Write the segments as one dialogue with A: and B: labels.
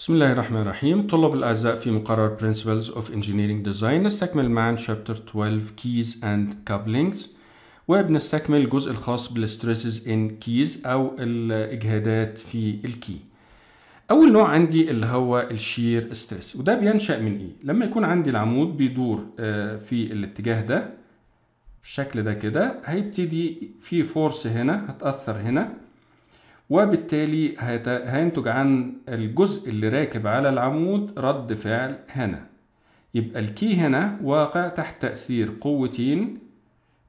A: بسم الله الرحمن الرحيم طلاب الأعزاء في مقرر Principles of Engineering Design نستكمل معا Chapter 12 Keys and Couplings وبنستكمل الجزء الخاص بالستريسز in Keys أو الإجهادات في الكي أول نوع عندي اللي هو الشير ستريس وده بينشأ من إيه؟ لما يكون عندي العمود بيدور في الاتجاه ده بالشكل ده كده هيبتدي في فورس هنا هتأثر هنا وبالتالي هينتج عن الجزء اللي راكب على العمود رد فعل هنا يبقى الكي هنا واقع تحت تأثير قوتين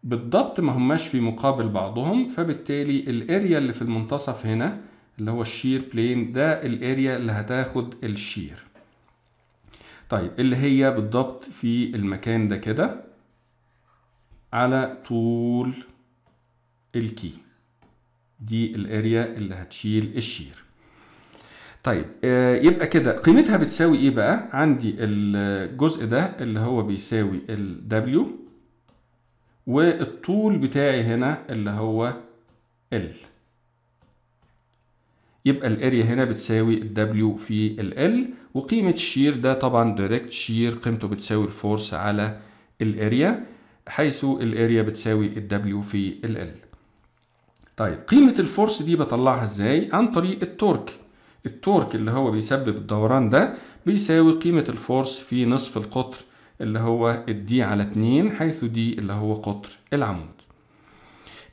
A: بالضبط ما هماش في مقابل بعضهم فبالتالي الاريا اللي في المنتصف هنا اللي هو الشير بلين ده الاريا اللي هتاخد الشير طيب اللي هي بالضبط في المكان ده كده على طول الكي دي الاريا اللي هتشيل الشير طيب آه، يبقى كده قيمتها بتساوي ايه بقى عندي الجزء ده اللي هو بيساوي ال W والطول بتاعي هنا اللي هو L يبقى الاريا هنا بتساوي ال W في ال L وقيمة الشير ده طبعا دايركت شير قيمته بتساوي الفورس على الاريا حيث الاريا بتساوي ال W في ال L طيب قيمة الفورس دي بطلعها ازاي؟ عن طريق التورك التورك اللي هو بيسبب الدوران ده بيساوي قيمة الفورس في نصف القطر اللي هو الدي على 2 حيث دي اللي هو قطر العمود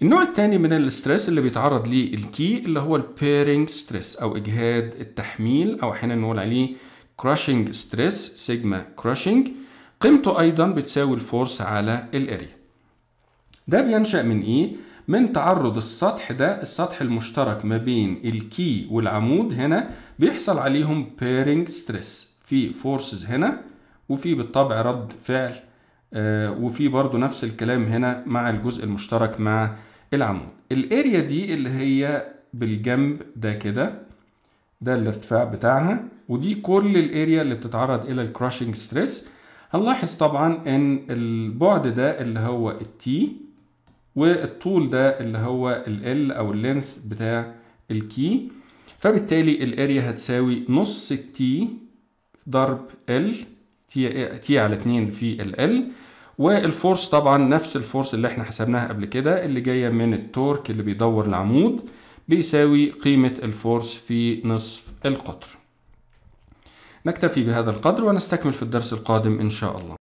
A: النوع الثاني من الاسترس اللي بيتعرض ليه الكي اللي هو البيرنج ستريس او اجهاد التحميل او احيانا نقول عليه كراشنج ستريس سيجما كراشنج قيمته ايضا بتساوي الفورس على الاريا ده بينشا من ايه من تعرض السطح ده السطح المشترك ما بين الكي والعمود هنا بيحصل عليهم بيرنج ستريس في فورسز هنا وفي بالطبع رد فعل آه وفي برضو نفس الكلام هنا مع الجزء المشترك مع العمود الاريا دي اللي هي بالجنب ده كده ده الارتفاع بتاعها ودي كل الاريا اللي بتتعرض الى الكراشنج ستريس هنلاحظ طبعا ان البعد ده اللي هو التي والطول ده اللي هو ال L أو اللينث بتاع الكي فبالتالي الاريا هتساوي نص T ضرب ال تي على 2 في ال ال والفورس طبعا نفس الفورس اللي احنا حسبناها قبل كده اللي جايه من التورك اللي بيدور العمود بيساوي قيمه الفورس في نصف القطر نكتفي بهذا القدر ونستكمل في الدرس القادم ان شاء الله